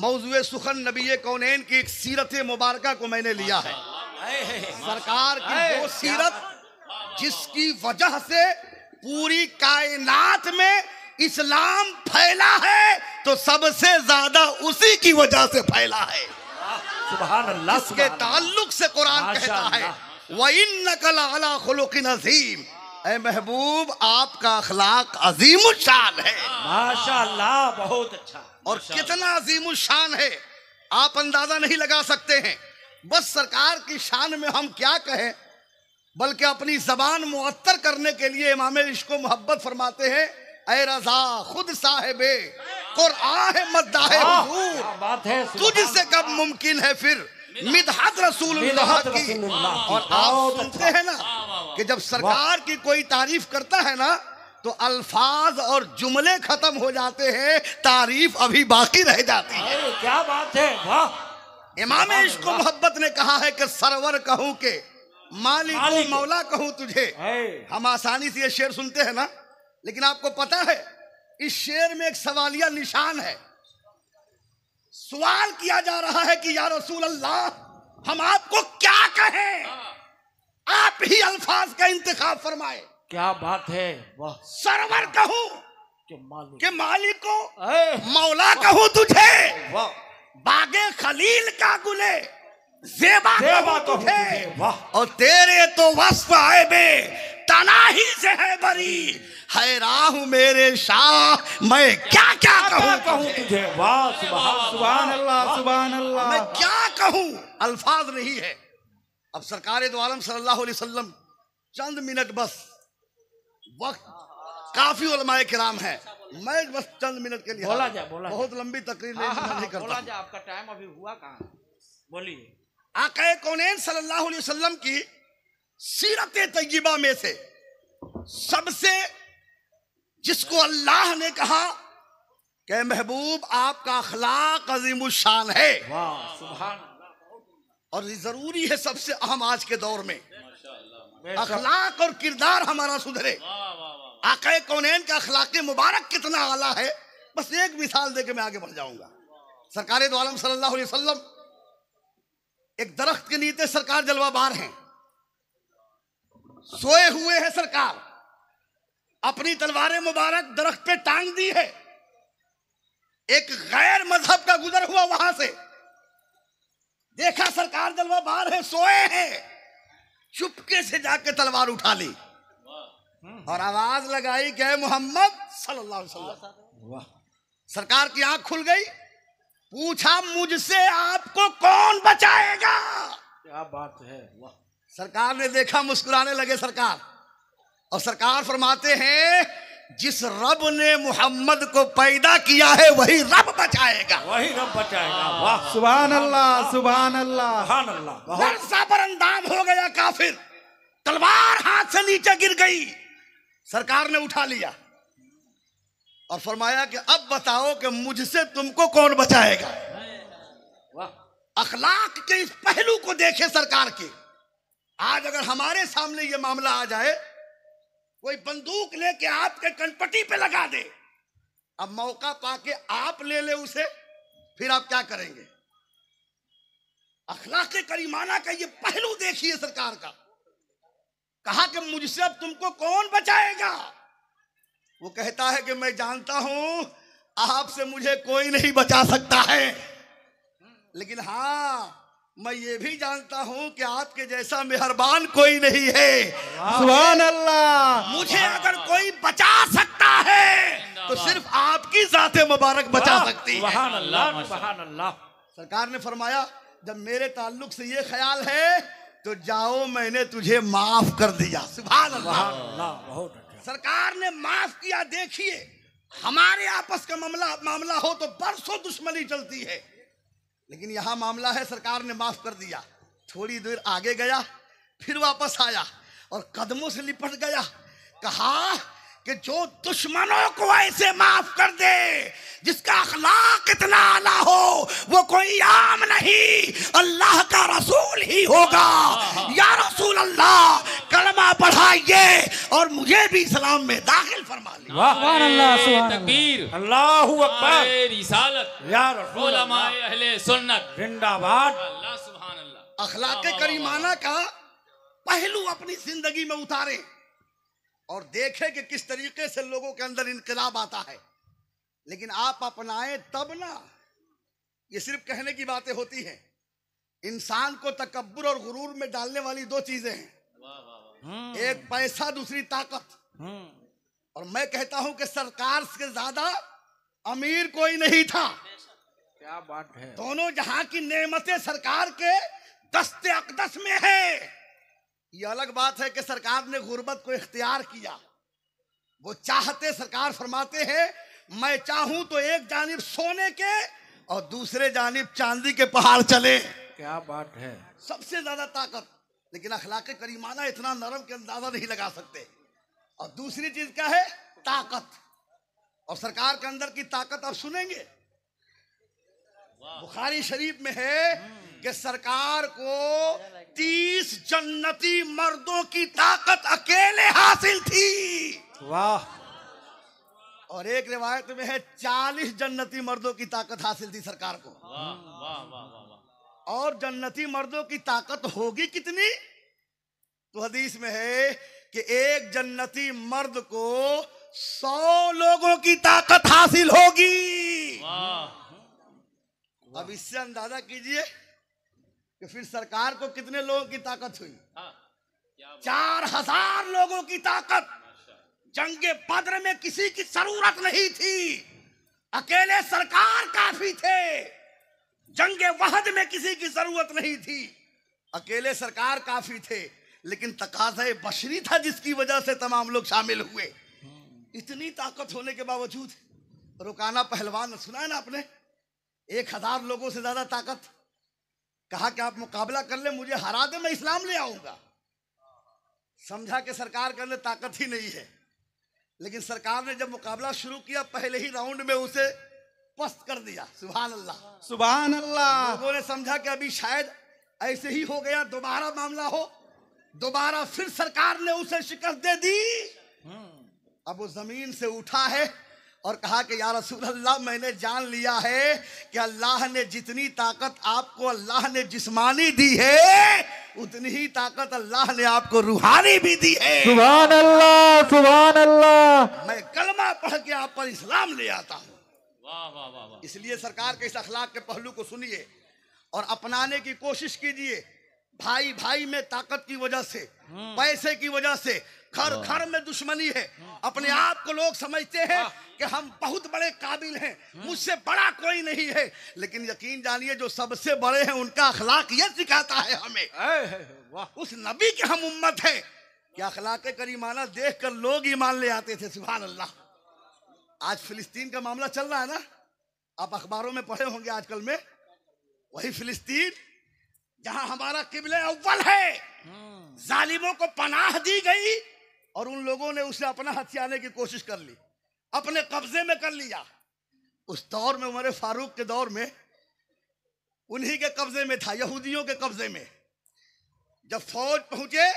मौजू सुखन नबी कौन की एक सीरत मुबारक को मैंने लिया है सरकार की वो सीरत जिसकी वजह से पूरी कायनात में इस्लाम फैला है तो सबसे ज्यादा उसी की वजह से फैला है सुबह के ताल्लुक से कुरान कहता है वह इन नकल आला खुलुक नजीम ए महबूब आपका अखलाक अजीम शान है माशाल्लाह बहुत अच्छा और कितना अजीम शान है आप अंदाजा नहीं लगा सकते हैं बस सरकार की शान में हम क्या कहें बल्कि अपनी जबान मुअत्तर करने के लिए इमाम इश्को मोहब्बत फरमाते हैं ए रजा खुद साहेबे कुरआन बात है तुझसे कब मुमकिन है फिर मिदहत रसूल की और आप सुनते अच्छा। हैं ना कि जब सरकार की कोई तारीफ करता है ना तो अल्फाज और जुमले खत्म हो जाते हैं तारीफ अभी बाकी रह जाती है क्या बात है वाह इमाम इश्को मोहब्बत ने कहा है कि सरवर कहूं के मालिक, मालिक मौला कहूं तुझे हम आसानी से ये शेर सुनते हैं ना लेकिन आपको पता है इस शेर में एक सवालिया निशान है सवाल किया जा रहा है कि या रसूल अल्लाह हम आपको क्या कहें आप ही अल्फाज का इंतखा फरमाए क्या बात है वह सरवर कहूँ के मालिक को मौला कहू तुझे बागे खलील का गुले जेबा, जेबा तुझे और तेरे तो वस्फ आए बे तना ही से है बरी है राह मेरे शाह मैं क्या क्या कहूँ कहूँ तुझे वाह सुबह सुबह अल्लाह सुबह अल्लाह मैं क्या कहूँ अल्फाज नहीं है अब सरकार दो आलम सल्लल्लाहु अलैहि वसल्लम चंद मिनट बस वक्त काफी उलमाए किराम है मैं बस चंद मिनट के लिए बोला जा बोला बहुत लंबी तकरीर हाँ, नहीं हाँ, करता बोला जा आपका टाइम अभी हुआ कहाँ बोलिए आकाए कौन सल्लल्लाहु अलैहि वसल्लम की सीरत तयबा में से सबसे जिसको अल्लाह ने कहा कि महबूब आपका अखलाक अजीम शान है वाह सुभान और जरूरी है सबसे अहम आज के दौर में अखलाक और किरदार हमारा सुधरे आकए कौन का अखलाक मुबारक कितना आला है बस एक मिसाल दे के मैं आगे बढ़ जाऊंगा सरकार दो एक दरख्त के नीचे सरकार जलवाबार हैं सोए हुए हैं सरकार अपनी तलवार मुबारक दरख्त पे टांग दी है एक गैर मजहब का गुजर हुआ वहां से देखा सरकार दलवा बाहर है सोए हैं चुपके से जाके तलवार उठा ली और आवाज लगाई गए मोहम्मद सल्लल्लाहु अलैहि वसल्लम सरकार की आंख खुल गई पूछा मुझसे आपको कौन बचाएगा क्या बात है सरकार ने देखा मुस्कुराने लगे सरकार और सरकार फरमाते हैं जिस रब ने मोहम्मद को पैदा किया है वही रब बचाएगा वही रब बचाएगा सुबह अल्लाह सुबह अल्लाह पर साबर अंदाज हो गया काफिर तलवार हाथ से नीचे गिर गई सरकार ने उठा लिया और फरमाया कि अब बताओ कि मुझसे तुमको कौन बचाएगा अखलाक के इस पहलू को देखे सरकार के आज अगर हमारे सामने ये मामला आ जाए कोई बंदूक लेके आपके कनपटी पे लगा दे अब मौका पाके आप ले ले उसे फिर आप क्या करेंगे अखलाक करीमाना का ये पहलू देखिए सरकार का कहा कि मुझसे अब तुमको कौन बचाएगा वो कहता है कि मैं जानता हूं आपसे मुझे कोई नहीं बचा सकता है लेकिन हाँ मैं ये भी जानता हूँ कि आपके जैसा मेहरबान कोई नहीं है सुबह अल्लाह मुझे अगर कोई बचा सकता है तो सिर्फ आपकी जात मुबारक बचा सकती है अल्लाह सरकार ने फरमाया जब मेरे ताल्लुक से ये ख्याल है तो जाओ मैंने तुझे माफ कर दिया सुबह अल्लाह अच्छा। सरकार ने माफ किया देखिए हमारे आपस का मामला मामला हो तो बरसों दुश्मनी चलती है लेकिन यहाँ मामला है सरकार ने माफ कर दिया थोड़ी देर आगे गया फिर वापस आया और कदमों से लिपट गया कहा कि जो दुश्मनों को ऐसे माफ कर दे जिसका अखलाक इतना आला हो वो कोई आम नहीं अल्लाह का रसूल ही होगा हाँ, हाँ। या रसूल अल्लाह कलमा पढ़ाइए और मुझे भी इस्लाम में दाखिल फरमा तकबीर अल्लाह जिंदाबाद अखलाक करीमाना का पहलू अपनी जिंदगी में उतारे और देखे कि किस तरीके से लोगों के अंदर इनकलाब आता है लेकिन आप अपनाएं तब ना ये सिर्फ कहने की बातें होती हैं इंसान को तकबर और गुरूर में डालने वाली दो चीजें हैं हम्म। एक पैसा दूसरी ताकत हम्म। और मैं कहता हूं कि सरकार से ज्यादा अमीर कोई नहीं था क्या बात है दोनों जहां की नेमतें सरकार के दस्ते अकदस में है ये अलग बात है कि सरकार ने गुर्बत को इख्तियार किया वो चाहते सरकार फरमाते हैं मैं चाहूं तो एक जानब सोने के और दूसरे जानब चांदी के पहाड़ चले क्या बात है सबसे ज्यादा ताकत लेकिन अखलाक करीमाना इतना नरम के अंदाजा नहीं लगा सकते और दूसरी चीज क्या है ताकत और सरकार के अंदर की ताकत आप सुनेंगे बुखारी शरीफ में है हम्म। कि सरकार को तीस जन्नती मर्दों की ताकत अकेले हासिल थी वाह और एक रिवायत में है चालीस जन्नती मर्दों की ताकत हासिल थी सरकार को वाह वाह वाह और जन्नती मर्दों की ताकत होगी कितनी तो हदीस में है कि एक जन्नती मर्द को सौ लोगों की ताकत हासिल होगी वाह अब इससे अंदाजा कीजिए कि फिर सरकार को कितने लोगों की ताकत हुई हाँ, चार हजार लोगों की ताकत जंगे पद्र में किसी की जरूरत नहीं थी अकेले सरकार काफी थे जंग वहद में किसी की जरूरत नहीं थी अकेले सरकार काफी थे लेकिन तकाजा बशरी था जिसकी वजह से तमाम लोग शामिल हुए हाँ। इतनी ताकत होने के बावजूद रुकाना पहलवान सुना है ना आपने एक हजार लोगों से ज्यादा ताकत कहा कि आप मुकाबला कर ले मुझे हरा दे मैं इस्लाम ले आऊंगा समझा कि सरकार करने ताकत ही नहीं है लेकिन सरकार ने जब मुकाबला शुरू किया पहले ही राउंड में उसे पस्त कर दिया सुबह अल्लाह सुबहान अल्लाह लोगों ने समझा कि अभी शायद ऐसे ही हो गया दोबारा मामला हो दोबारा फिर सरकार ने उसे शिकस्त दे दी हम्म। अब वो जमीन से उठा है और कहा कि या रसूल अल्लाह मैंने जान लिया है कि अल्लाह ने जितनी ताकत आपको अल्लाह ने जिस्मानी दी है उतनी ही ताकत अल्लाह ने आपको रूहानी भी दी है सुबहान अल्लाह सुबहान अल्लाह मैं कलमा पढ़ के आप पर इस्लाम ले आता हूँ इसलिए सरकार के इस अखलाक के पहलू को सुनिए और अपनाने की कोशिश कीजिए भाई भाई में ताकत की वजह से हम्म। पैसे की वजह से घर घर हाँ। में दुश्मनी है हाँ। अपने आप को लोग समझते हैं हाँ। कि हम बहुत बड़े काबिल हैं मुझसे बड़ा कोई नहीं है लेकिन यकीन जानिए जो सबसे बड़े हैं उनका अखलाक यह सिखाता है हमें उस नबी के हम उम्मत है कि अखलाक करीमाना देख कर लोग ईमान ले आते थे सुबह अल्लाह आज फिलिस्तीन का मामला चल रहा है ना आप अखबारों में पढ़े होंगे आजकल में वही फिलिस्तीन जहां हमारा किबले अव्वल है जालिमों को पनाह दी गई और उन लोगों ने उसे अपना हथियाने की कोशिश कर ली अपने कब्जे में कर लिया उस दौर में उमर फारूक के दौर में उन्हीं के कब्जे में था यहूदियों के कब्जे में जब फौज पहुंचे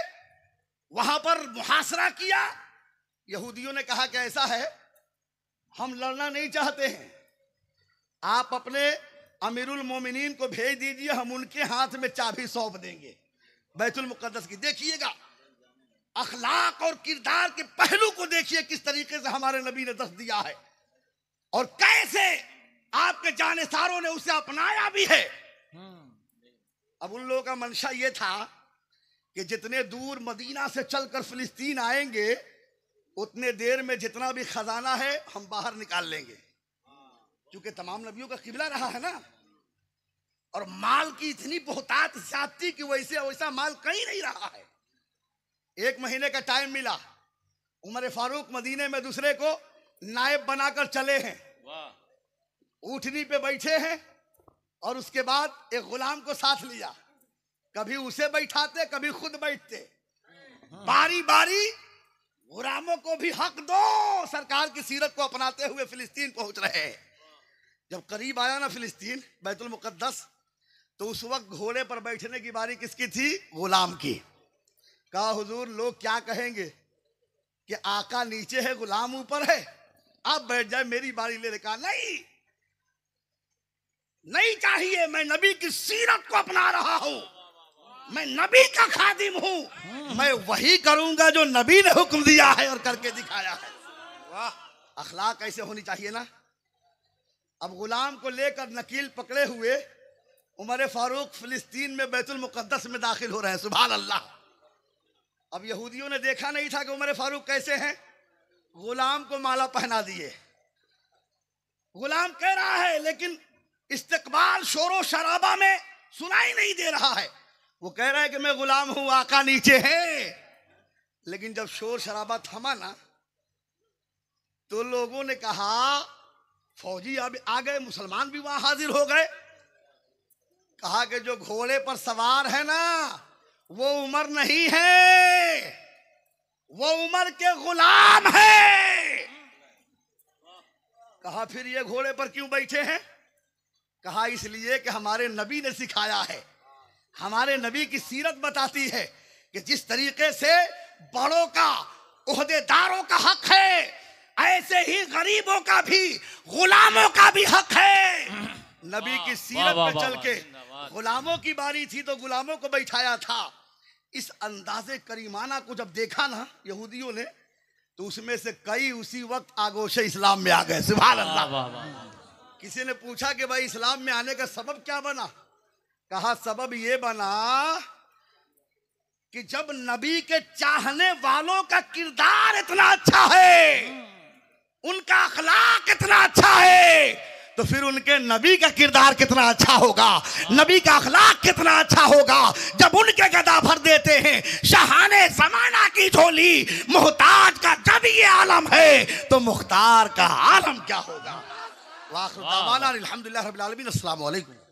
वहां पर मुहासरा किया यहूदियों ने कहा कि ऐसा है हम लड़ना नहीं चाहते हैं आप अपने अमीरुल मोमिनीन को भेज दीजिए हम उनके हाथ में चाबी सौंप देंगे बैतुल मुकद्दस की देखिएगा अखलाक और किरदार के पहलू को देखिए किस तरीके से हमारे नबी ने दस दिया है और कैसे आपके जानेसारों ने उसे अपनाया भी है अब उन लोगों का मंशा यह था कि जितने दूर मदीना से चलकर फिलिस्तीन आएंगे उतने देर में जितना भी खजाना है हम बाहर निकाल लेंगे क्योंकि तमाम नबियों का किबला रहा है ना और माल की इतनी बहुतात जाती कि वैसे वैसा माल कहीं नहीं रहा है एक महीने का टाइम मिला उमर फारूक मदीने में दूसरे को नायब बनाकर चले हैं उठनी पे बैठे हैं और उसके बाद एक गुलाम को साथ लिया कभी उसे बैठाते कभी खुद बैठते बारी बारी गुलामों को भी हक दो सरकार की सीरत को अपनाते हुए फिलिस्तीन पहुंच रहे हैं जब करीब आया ना फिलिस्तीन बैतुल मुकद्दस तो उस वक्त घोड़े पर बैठने की बारी किसकी थी गुलाम की कहा हुजूर लोग क्या कहेंगे कि आका नीचे है गुलाम ऊपर है आप बैठ जाए मेरी बारी ले कहा नहीं नहीं चाहिए मैं नबी की सीरत को अपना रहा हूं मैं नबी का खादिम हूं मैं वही करूंगा जो नबी ने हुक्म दिया है और करके दिखाया है अखलाक ऐसे होनी चाहिए ना अब गुलाम को लेकर नकील पकड़े हुए उमर फारूक फिलिस्तीन में बैतुल मुकद्दस में दाखिल हो रहे हैं सुबह अल्लाह अब यहूदियों ने देखा नहीं था कि उमर फारूक कैसे हैं गुलाम को माला पहना दिए गुलाम कह रहा है लेकिन इस्तकबाल शोर शराबा में सुनाई नहीं दे रहा है वो कह रहा है कि मैं गुलाम हूं आका नीचे है लेकिन जब शोर शराबा थमा ना तो लोगों ने कहा फौजी अब आ गए मुसलमान भी वहां हाजिर हो गए कहा कि जो घोड़े पर सवार है ना वो उमर नहीं है वो उमर के गुलाम है कहा फिर ये घोड़े पर क्यों बैठे हैं कहा इसलिए कि हमारे नबी ने सिखाया है हमारे नबी की सीरत बताती है कि जिस तरीके से बड़ों का उहदेदारों का हक है ऐसे ही गरीबों का भी गुलामों का भी हक है हम्म। नबी की सीरत पर चल के गुलामों की बारी थी तो गुलामों को बैठाया था इस अंदाजे करीमाना को जब देखा ना यहूदियों ने तो उसमें से कई उसी वक्त आगोश इस्लाम में आ गए अल्लाह किसी ने पूछा कि भाई इस्लाम में आने का सबब क्या बना कहा सबब ये बना कि जब नबी के चाहने वालों का किरदार इतना अच्छा है उनका अखलाक इतना अच्छा है तो फिर उनके नबी का किरदार कितना अच्छा होगा नबी का अखलाक कितना अच्छा होगा जब उनके गदा भर देते हैं शहाने जमाना की झोली मोहताज का जब ये आलम है तो मुख्तार का आलम क्या होगा वाह अलहमदिल्ला रबीआलमीन असल